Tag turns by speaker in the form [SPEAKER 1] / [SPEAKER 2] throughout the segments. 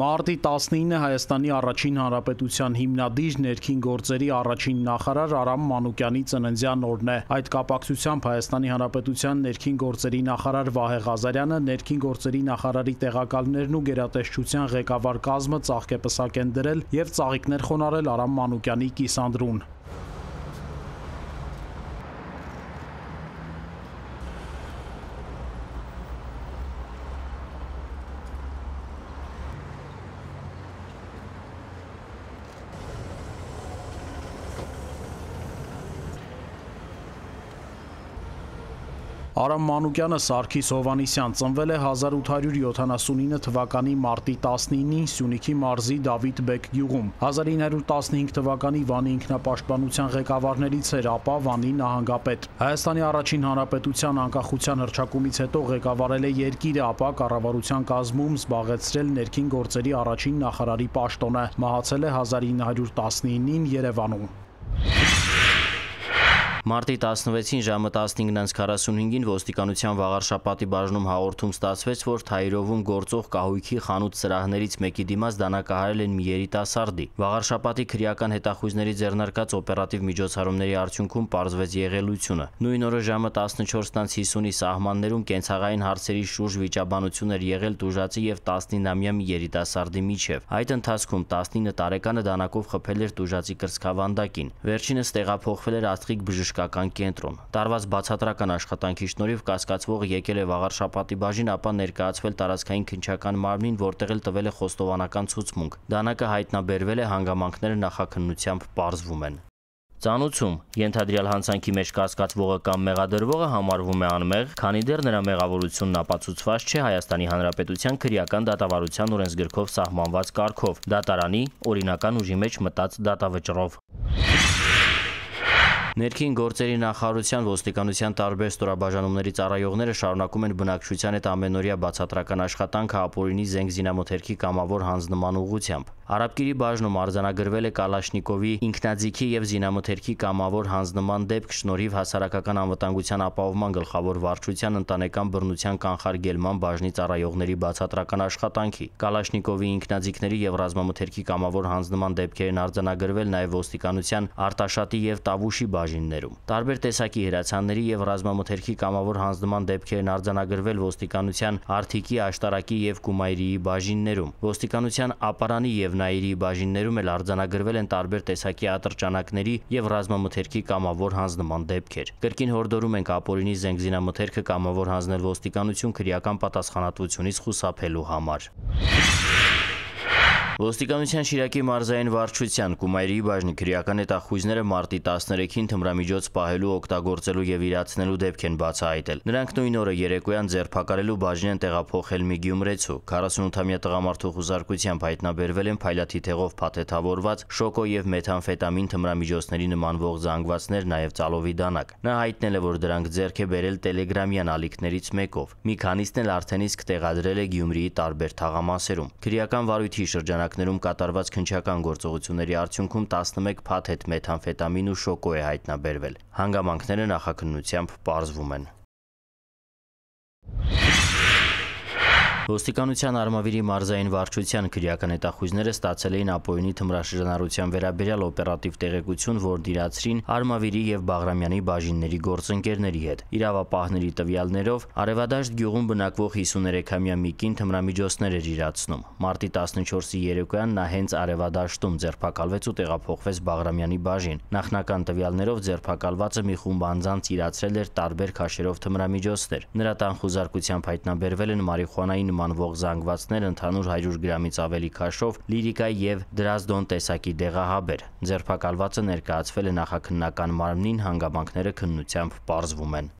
[SPEAKER 1] Մարտի 19-ը Հայաստանի առաջին հանրապետության հիմնադիր ներքին գործերի առաջին նախարար Արամ Մանուկյանի ծննդյան օրն է։ Այդ կապակցությամբ Հայաստանի հանրապետության ներքին գործերի նախարար Վահե Ղազարյանը ներքին գործերի նախարարի տեղակալներն ու գերատեսչության ղեկավար կազմը ծաղկեպսակ են դրել եւ ծաղիկներ խոնարել Արամ Մանուկյանի կիսանդրուն։ Արամ Մանուկյանը Սարգիս Հովանիսյան ծնվել է 1879 թվականի մարտի 19-ին Սյունիքի մարզի Դավիթ Բեկ գյուղում։ 1915 թվականի Վանի ինքնապաշտպանության ղեկավարներից էր, ապա Վանի նահանգապետ։ Հայաստանի առաջին հանրապետության անկախության հռչակումից հետո ղեկավարել է երկիրը, ապա կառավարության կազմում զբաղեցրել ներքին գործերի առաջին նախարարի պաշտոնը։ Մահացել է 1919-ին Երևանում։
[SPEAKER 2] Մարտի 16-ին ժամը 15:45-ին ոստիկանության վաղարշապատի բաժնում հաղորդում ստացվեց, որ Թայիրովում գործող կահույքի խանութ սրահներից մեկի դիմաց դանակահարել են մի երիտասարդի։ Վաղարշապատի քրեական հետախույզների ձեռնարկած օպերատիվ միջոցառումների արդյունքում պարզվեց եղելությունը։ Նույն օրը ժամը 14:50-ի սահմաններում կենցաղային հարցերի շուրջ վիճաբանություն էր եղել դուժացի եւ 19-ամյա մի երիտասարդի միջև։ Այդ ընթացքում 19 տարեկանը դանակով խփել էր դուժացի կրծքավանդակին։ Վերջինս տեղափոխվել էր Աստղիկ բժշկ բժշկական կենտրոն։ Տարված բացատրական աշխատանքի շնորհիվ կասկածվողը եկել է Վաղարշապատի բաժին, ապա ներկայացվել տարածքային քնչական մարմին, որտեղ էլ տվել է խոստովանական ցուցմունք։ Դանակը հայտնաբերվել է հանգամանքները նախաքննությամբ ողջվում են։ Ծանուցում ենթադրյալ հանցանքի մեջ կասկածվողը կամ մեղադրվողը համարվում է անմեղ, քանի դեռ նրա մեղավորությունն ապացուցված չէ Հայաստանի Հանրապետության քրեական դատավարության օրենսգրքով սահմանված կարգով, դատարանի օրինական ուժի մեջ մտած դատավճռով։ Ներքին գործերի նախարարության ոստիկանության տարբեր ստորաբաժանումների ծառայողները շարունակում են բնակչության հետ ամենօրյա բացատրական աշխատանքը ապօրինի զենք զինամթերքի կամավոր հանձնման ուղությամբ։ Արաբկիրի բաժնում արձանագրվել է Կալաշնիկովի ինքնաձիգի եւ զինամթերքի կամավոր հանձնման դեպք շնորհիվ հասարակական անվտանգության ապահովման գլխավոր վարչության ընտանեկան բռնության կանխարգելման բաժնի ծառայողների բացատրական աշխատանքի։ Կալաշնիկովի ինքնաձիգների եւ ռազմամթերքի կամավոր հանձնման դեպքերն արձանագրվել նաեւ ոստիկանության Արտաշատի եւ Տավուշի բաժիններում։ Տարբեր տեսակի հրացանների եւ ռազմամթերքի կամավոր հանձնման դեպքեր են արձանագրվել ոստիկանության Արթիկի, Աշտարակի եւ Կումայրիի բաժիններում։ Ոստիկանության Ապարանի եւ Նաիրիի բաժիններում էլ արձանագրվել են տարբեր տեսակի ատրճանակների եւ ռազմամթերքի կամավոր հանձնման դեպքեր։ Կրկին հորդորում ենք ապօրինի զենգզինամթերքը կամավոր հանձնել ոստիկանություն քրեական պատասխանատվությունից խուսափելու համար։ Ոստիկանության Շիրակի մարզային վարչության Կումայրի բաժնի քրեական հետախույզները մարտի 13-ին թմրամիջոց պահելու, օգտագործելու եւ իրացնելու դեպք են բացահայտել։ Նրանք նույն օրը երեկոյան ձերբակալելու բաժին են տեղափոխել մի Գյումրեցու։ 48-ամյա տղամարդու խուզարկությամբ հայտնաբերվել են փայլաթիթեղով փաթեթավորված շոկո եւ մեթամֆետամին թմրամիջոցների նմանվող զանգվածներ, նաեւ ծալովի դանակ։ Նա հայտնել է, որ դրանք ձեռք է բերել Telegram-յան ալիքներից մեկով։ Մի քանիսն էլ արդեն իսկ տեղադրել է Գյումրիի տարբեր թաղամասերում։ Քրեական վարույթի շրջանակ շրջանակներում կատարված քնչական գործողությունների արդյունքում 11 փաթեթ մեթամֆետամին ու շոկո է հայտնաբերվել։ Հանգամանքները նախաքննությամբ պարզվում են։ Ոստիկանության Արմավիրի մարզային վարչության քրեական հետախույզները ստացել էին ապօրինի թմրաշրջանառության վերաբերյալ օպերատիվ տեղեկություն, որ դիրացրին Արմավիրի եւ Բաղրամյանի բաժինների գործընկերների հետ։ Իրավապահների տվյալներով Արևադաշտ գյուղում բնակվող 53-ամյա Միկին թմրամիջոցներ էր իրացնում։ Մարտի 14-ի երեկոյան նա հենց Արևադաշտում ձերբակալվեց ու տեղափոխվեց Բաղրամյանի բաժին։ Նախնական տվյալներով ձերբակալվածը մի խումբ անձանց իրացրել էր տարբեր քաշերով թմրամիջոցներ։ Նրա տան խուզարկությամբ հայտնաբերվել են մարիխուանային նմանվող զանգվածներ ընդհանուր 100 գրամից ավելի քաշով լիրիկա եւ դրազդոն տեսակի դեղահաբեր։ Ձերբակալվածը ներկայացվել է նախաքննական մարմնին, հանգամանքները քննությամբ պարզվում են։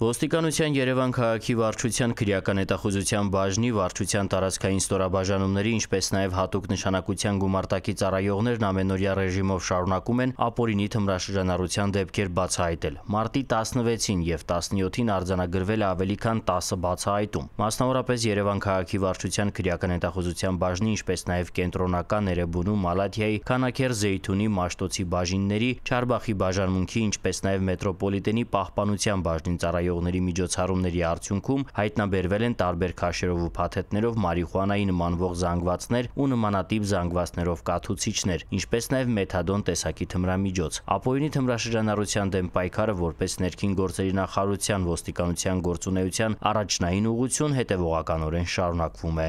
[SPEAKER 2] Ոստիկանության Երևան քաղաքի վարչության քրեական հետախուզության բաժնի վարչության տարածքային ստորաբաժանումների, ինչպես նաև հատուկ նշանակության գումարտակի ծառայողներն ամենօրյա ռեժիմով շարունակում են ապօրինի թմրաշրջանառության դեպքեր բացահայտել։ Մարտի 16-ին եւ 17-ին արձանագրվել է ավելի քան 10 բացահայտում։ Մասնավորապես Երևան քաղաքի վարչության քրեական հետախուզության բաժնի, ինչպես նաև կենտրոնական Էրեբունու, Մալաթիայի, Քանաքեր, Զեյթունի, Մաշտոցի բաժինների, Չարբախի բաժանմունքի, ինչպես նաև մետրոպոլիտենի պահպանության բաժնի ծառայող վարքայողների միջոցառումների արդյունքում հայտնաբերվել են տարբեր քաշերով ու փաթեթներով մարիխուանայի նմանվող զանգվածներ ու նմանատիպ զանգվածներով կաթուցիչներ, ինչպես նաև մեթադոն տեսակի թմրամիջոց։ Ապօրինի թմրաշրջանառության դեմ պայքարը որպես ներքին գործերի նախարարության ոստիկանության գործունեության առաջնային ուղղություն հետևողականորեն շարունակվում է։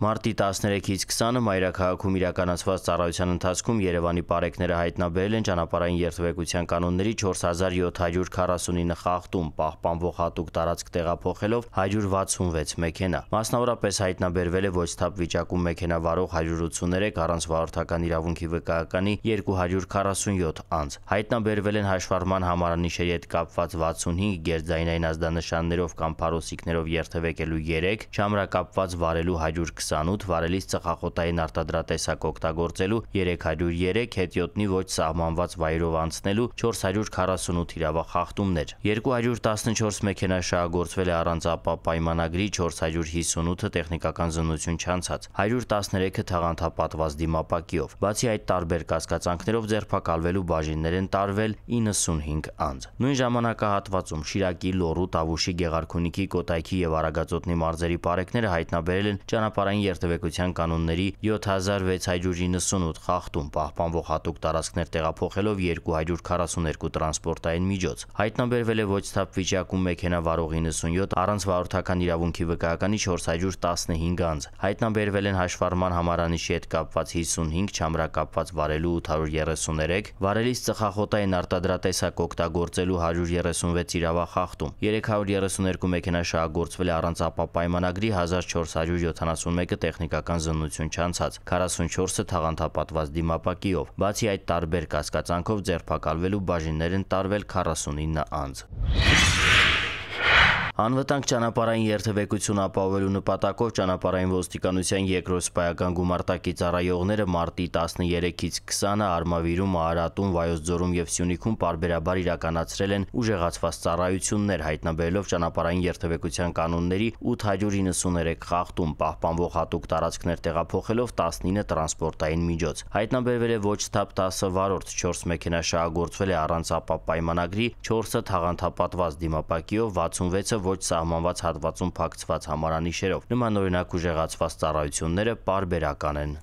[SPEAKER 2] Մարտի 13-ից 20-ը մայրաքաղաքում իրականացված ծառայության ընթացքում Երևանի բարեկները հայտնաբերել են ճանապարհային երթևեկության կանոնների 4749 խախտում, պահպանվող հատուկ տարածք տեղափոխելով 166 մեքենա։ Մասնավորապես հայտնաբերվել է ոչ թափ վիճակում մեքենա վարող 183 առանց վարորդական իրավունքի վկայականի 247 անձ։ Հայտնաբերվել են հաշվառման համարանիշերի հետ կապված 65 գերձայնային ազդանշաններով կամ փարոսիկներով երթևեկելու 3, չամրակապված վարելու 120 28 վարելիս ծխախոտային արտադրատեսակ օգտագործելու 303 հետիոտնի ոչ սահմանված վայրով անցնելու 448 իրավախախտումներ։ 214 մեքենա շահագործվել է առանց ապա պայմանագրի 458-ը տեխնիկական զնություն չանցած, 113-ը թաղանթապատված դիմապակիով։ Բացի այդ տարբեր կասկածանքներով ձերբակալվելու բաժիններ են տարվել 95 անձ։ Նույն ժամանակահատվածում Շիրակի, Լոռու, Տավուշի, Գեղարքունիքի, Կոտայքի եւ Արագածոտնի մարզերի պարեկները հայտնաբերել են ճանապարհային Հանրապետության երթևեկության կանոնների 7698 խախտում պահպանվող հատուկ տարածքներ տեղափոխելով 242 տրանսպորտային միջոց։ Հայտնաբերվել է ոչ թափ վիճակում մեքենա վարող 97 առանց վարորդական իրավունքի վկայականի 415 անձ։ Հայտնաբերվել են հաշվառման համարանիշի հետ կապված 55 չամրակապված վարելու 833, վարելիս ծխախոտային արտադրատեսակ օգտագործելու 136 իրավախախտում։ 332 մեքենա շահագործվել է առանց ապապայմանագրի 1471 31-ը տեխնիկական զննություն չանցած, 44-ը թաղանթապատված դիմապակիով։ Բացի այդ տարբեր կասկածանքով ձերբակալվելու բաժիններ են տարվել 49 անձ։ Անվտանգ ճանապարհային երթևեկություն ապահովելու նպատակով ճանապարհային ոստիկանության երկրորդ սպայական գումարտակի ծառայողները մարտի 13-ից 20-ը Արմավիրում, Արարատում, Վայոց ձորում եւ Սյունիքում parberabar իրականացրել են ուժեղացված ծառայություններ հայտնաբերելով ճանապարհային երթևեկության կանոնների 893 խախտում, պահպանվող հատուկ տարածքներ տեղափոխելով 19 տրանսպորտային միջոց։ Հայտնաբերվել է ոչ թափ 10 վարորդ 4 մեքենա շահագործվել է առանց ապա պայմանագրի, 4-ը թաղանթապատված դիմապակիով 66-ը ոչ սահմանված հատվածում փակցված համարանիշերով։ Նման օրինակ ուժեղացված ծառայությունները պարբերական են։